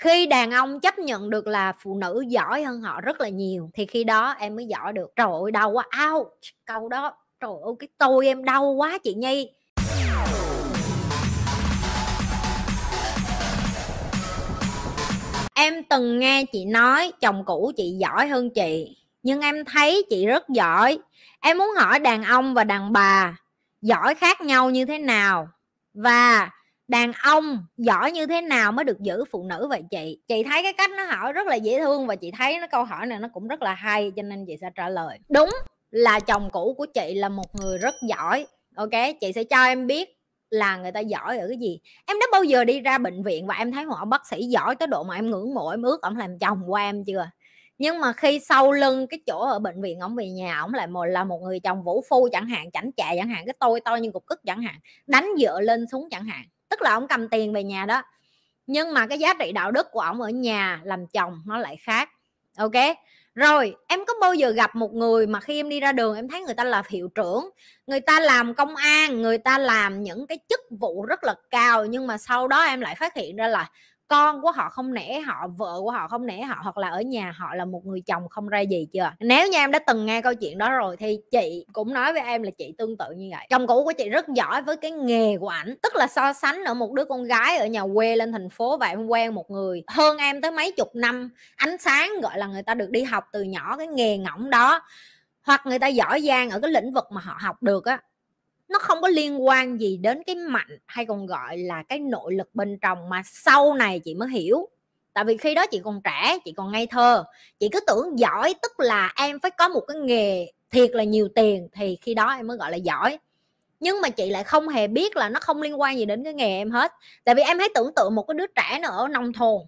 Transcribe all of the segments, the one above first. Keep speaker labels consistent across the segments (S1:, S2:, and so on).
S1: khi đàn ông chấp nhận được là phụ nữ giỏi hơn họ rất là nhiều thì khi đó em mới giỏi được trời ơi đau quá ao câu đó trời ơi cái tôi em đau quá chị nhi em từng nghe chị nói chồng cũ chị giỏi hơn chị nhưng em thấy chị rất giỏi em muốn hỏi đàn ông và đàn bà giỏi khác nhau như thế nào và đàn ông giỏi như thế nào mới được giữ phụ nữ vậy chị chị thấy cái cách nó hỏi rất là dễ thương và chị thấy nó câu hỏi này nó cũng rất là hay cho nên chị sẽ trả lời đúng là chồng cũ của chị là một người rất giỏi ok chị sẽ cho em biết là người ta giỏi ở cái gì em đã bao giờ đi ra bệnh viện và em thấy một ông bác sĩ giỏi tới độ mà em ngưỡng mộ em ước ông làm chồng của em chưa nhưng mà khi sau lưng cái chỗ ở bệnh viện ông về nhà ông lại một là một người chồng vũ phu chẳng hạn chảnh chạ chẳng hạn cái tôi to như cục cức chẳng hạn đánh vợ lên xuống chẳng hạn tức là ông cầm tiền về nhà đó nhưng mà cái giá trị đạo đức của ông ở nhà làm chồng nó lại khác ok rồi em có bao giờ gặp một người mà khi em đi ra đường em thấy người ta là hiệu trưởng người ta làm công an người ta làm những cái chức vụ rất là cao nhưng mà sau đó em lại phát hiện ra là con của họ không nể họ vợ của họ không nể họ hoặc là ở nhà họ là một người chồng không ra gì chưa nếu như em đã từng nghe câu chuyện đó rồi thì chị cũng nói với em là chị tương tự như vậy chồng cũ của chị rất giỏi với cái nghề của ảnh tức là so sánh ở một đứa con gái ở nhà quê lên thành phố và em quen một người hơn em tới mấy chục năm ánh sáng gọi là người ta được đi học từ nhỏ cái nghề ngỏng đó hoặc người ta giỏi giang ở cái lĩnh vực mà họ học được á nó không có liên quan gì đến cái mạnh hay còn gọi là cái nội lực bên trong mà sau này chị mới hiểu tại vì khi đó chị còn trẻ chị còn ngây thơ chị cứ tưởng giỏi tức là em phải có một cái nghề thiệt là nhiều tiền thì khi đó em mới gọi là giỏi nhưng mà chị lại không hề biết là nó không liên quan gì đến cái nghề em hết tại vì em hãy tưởng tượng một cái đứa trẻ nữa ở nông thôn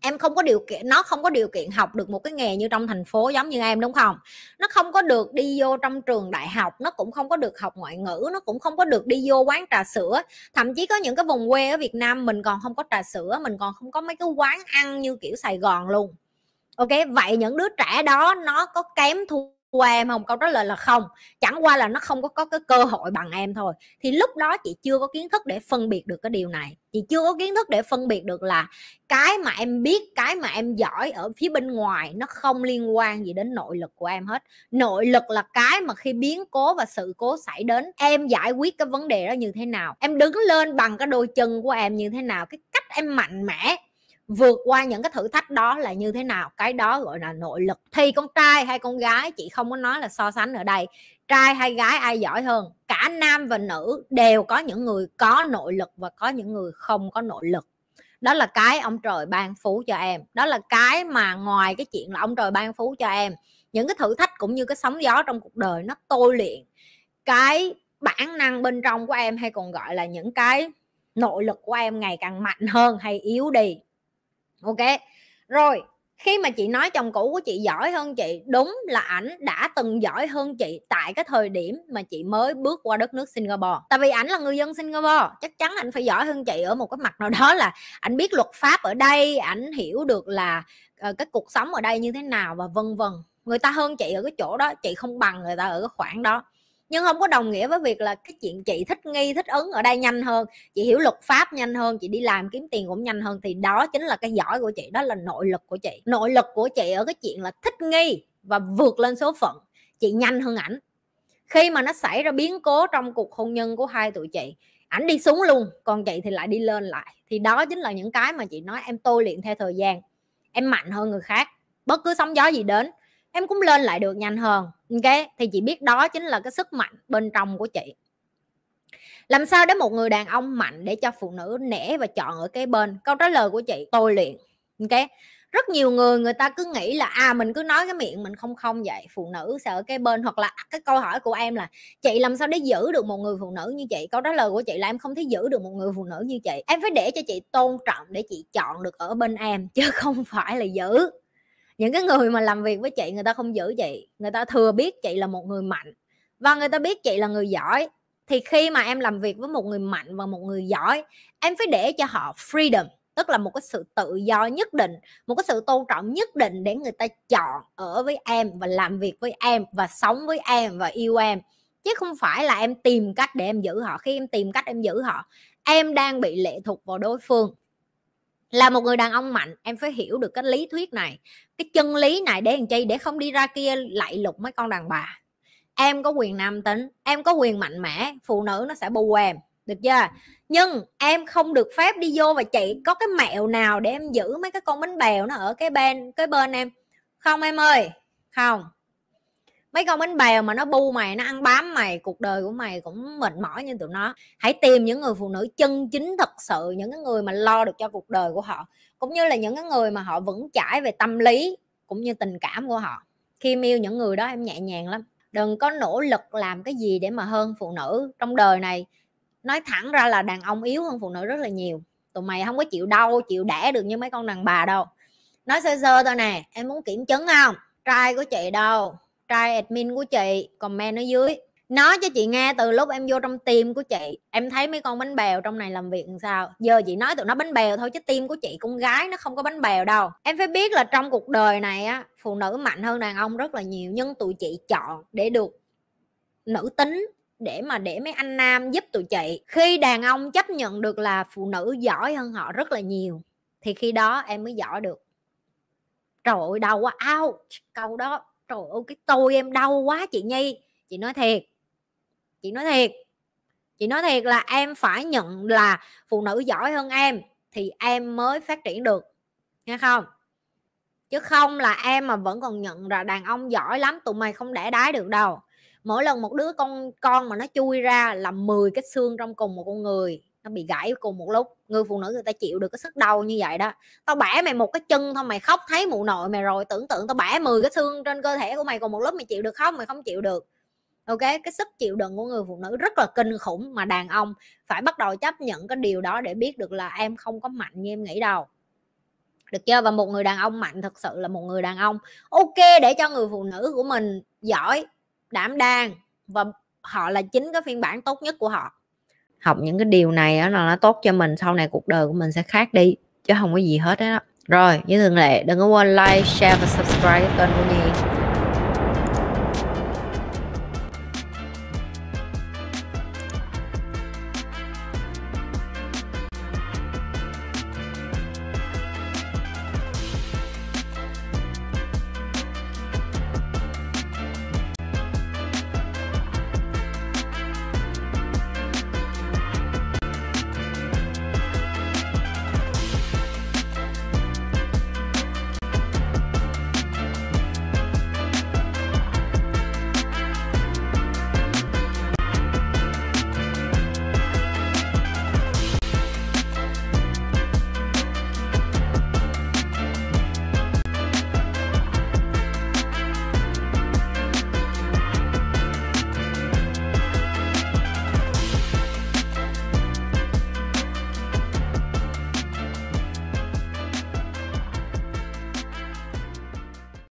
S1: em không có điều kiện nó không có điều kiện học được một cái nghề như trong thành phố giống như em đúng không nó không có được đi vô trong trường đại học nó cũng không có được học ngoại ngữ nó cũng không có được đi vô quán trà sữa thậm chí có những cái vùng quê ở việt nam mình còn không có trà sữa mình còn không có mấy cái quán ăn như kiểu sài gòn luôn ok vậy những đứa trẻ đó nó có kém thu qua em không câu trả lời là không chẳng qua là nó không có có cái cơ hội bằng em thôi thì lúc đó chị chưa có kiến thức để phân biệt được cái điều này chị chưa có kiến thức để phân biệt được là cái mà em biết cái mà em giỏi ở phía bên ngoài nó không liên quan gì đến nội lực của em hết nội lực là cái mà khi biến cố và sự cố xảy đến em giải quyết cái vấn đề đó như thế nào em đứng lên bằng cái đôi chân của em như thế nào cái cách em mạnh mẽ vượt qua những cái thử thách đó là như thế nào cái đó gọi là nội lực thì con trai hay con gái chị không có nói là so sánh ở đây trai hay gái ai giỏi hơn cả nam và nữ đều có những người có nội lực và có những người không có nội lực đó là cái ông trời ban phú cho em đó là cái mà ngoài cái chuyện là ông trời ban phú cho em những cái thử thách cũng như cái sóng gió trong cuộc đời nó tôi luyện cái bản năng bên trong của em hay còn gọi là những cái nội lực của em ngày càng mạnh hơn hay yếu đi ok rồi khi mà chị nói chồng cũ của chị giỏi hơn chị đúng là ảnh đã từng giỏi hơn chị tại cái thời điểm mà chị mới bước qua đất nước singapore tại vì ảnh là người dân singapore chắc chắn ảnh phải giỏi hơn chị ở một cái mặt nào đó là ảnh biết luật pháp ở đây ảnh hiểu được là uh, cái cuộc sống ở đây như thế nào và vân vân người ta hơn chị ở cái chỗ đó chị không bằng người ta ở cái khoảng đó nhưng không có đồng nghĩa với việc là cái chuyện chị thích nghi thích ứng ở đây nhanh hơn chị hiểu luật pháp nhanh hơn chị đi làm kiếm tiền cũng nhanh hơn thì đó chính là cái giỏi của chị đó là nội lực của chị nội lực của chị ở cái chuyện là thích nghi và vượt lên số phận chị nhanh hơn ảnh khi mà nó xảy ra biến cố trong cuộc hôn nhân của hai tụi chị ảnh đi xuống luôn còn chị thì lại đi lên lại thì đó chính là những cái mà chị nói em tôi luyện theo thời gian em mạnh hơn người khác bất cứ sóng gió gì đến em cũng lên lại được nhanh hơn ok thì chị biết đó chính là cái sức mạnh bên trong của chị làm sao để một người đàn ông mạnh để cho phụ nữ nể và chọn ở cái bên câu trả lời của chị tôi luyện ok rất nhiều người người ta cứ nghĩ là à mình cứ nói cái miệng mình không không vậy phụ nữ sẽ ở cái bên hoặc là cái câu hỏi của em là chị làm sao để giữ được một người phụ nữ như chị câu trả lời của chị là em không thấy giữ được một người phụ nữ như chị em phải để cho chị tôn trọng để chị chọn được ở bên em chứ không phải là giữ những cái người mà làm việc với chị người ta không giữ chị người ta thừa biết chị là một người mạnh và người ta biết chị là người giỏi thì khi mà em làm việc với một người mạnh và một người giỏi em phải để cho họ freedom tức là một cái sự tự do nhất định một cái sự tôn trọng nhất định để người ta chọn ở với em và làm việc với em và sống với em và yêu em chứ không phải là em tìm cách để em giữ họ khi em tìm cách em giữ họ em đang bị lệ thuộc vào đối phương là một người đàn ông mạnh em phải hiểu được cái lý thuyết này cái chân lý này để làm chi để không đi ra kia lạy lục mấy con đàn bà em có quyền nam tính em có quyền mạnh mẽ phụ nữ nó sẽ bù em được chưa nhưng em không được phép đi vô và chị có cái mẹo nào để em giữ mấy cái con bánh bèo nó ở cái bên cái bên em không em ơi không mấy con bánh bèo mà nó bu mày nó ăn bám mày cuộc đời của mày cũng mệt mỏi như tụi nó hãy tìm những người phụ nữ chân chính thật sự những cái người mà lo được cho cuộc đời của họ cũng như là những cái người mà họ vững chãi về tâm lý cũng như tình cảm của họ khi em yêu những người đó em nhẹ nhàng lắm đừng có nỗ lực làm cái gì để mà hơn phụ nữ trong đời này nói thẳng ra là đàn ông yếu hơn phụ nữ rất là nhiều tụi mày không có chịu đau chịu đẻ được như mấy con đàn bà đâu nói sơ sơ thôi nè em muốn kiểm chứng không trai của chị đâu trai admin của chị comment ở dưới nói cho chị nghe từ lúc em vô trong tim của chị em thấy mấy con bánh bèo trong này làm việc làm sao giờ chị nói tụi nó bánh bèo thôi chứ tim của chị con gái nó không có bánh bèo đâu em phải biết là trong cuộc đời này á phụ nữ mạnh hơn đàn ông rất là nhiều nhưng tụi chị chọn để được nữ tính để mà để mấy anh nam giúp tụi chị khi đàn ông chấp nhận được là phụ nữ giỏi hơn họ rất là nhiều thì khi đó em mới giỏi được trời ơi đau quá ao câu đó trời ơi cái tôi em đau quá chị nhi chị nói thiệt chị nói thiệt chị nói thiệt là em phải nhận là phụ nữ giỏi hơn em thì em mới phát triển được nghe không chứ không là em mà vẫn còn nhận là đàn ông giỏi lắm tụi mày không để đái được đâu mỗi lần một đứa con con mà nó chui ra là 10 cái xương trong cùng một con người nó bị gãy cùng một lúc người phụ nữ người ta chịu được cái sức đau như vậy đó tao bẻ mày một cái chân thôi mày khóc thấy mụ nội mày rồi tưởng tượng tao bẻ 10 cái xương trên cơ thể của mày cùng một lúc mày chịu được không mày không chịu được ok cái sức chịu đựng của người phụ nữ rất là kinh khủng mà đàn ông phải bắt đầu chấp nhận cái điều đó để biết được là em không có mạnh như em nghĩ đâu được chưa và một người đàn ông mạnh thật sự là một người đàn ông ok để cho người phụ nữ của mình giỏi đảm đang và họ là chính cái phiên bản tốt nhất của họ học những cái điều này đó, là nó tốt cho mình sau này cuộc đời của mình sẽ khác đi chứ không có gì hết đó rồi như thường lệ đừng có quên like share và subscribe kênh của nhi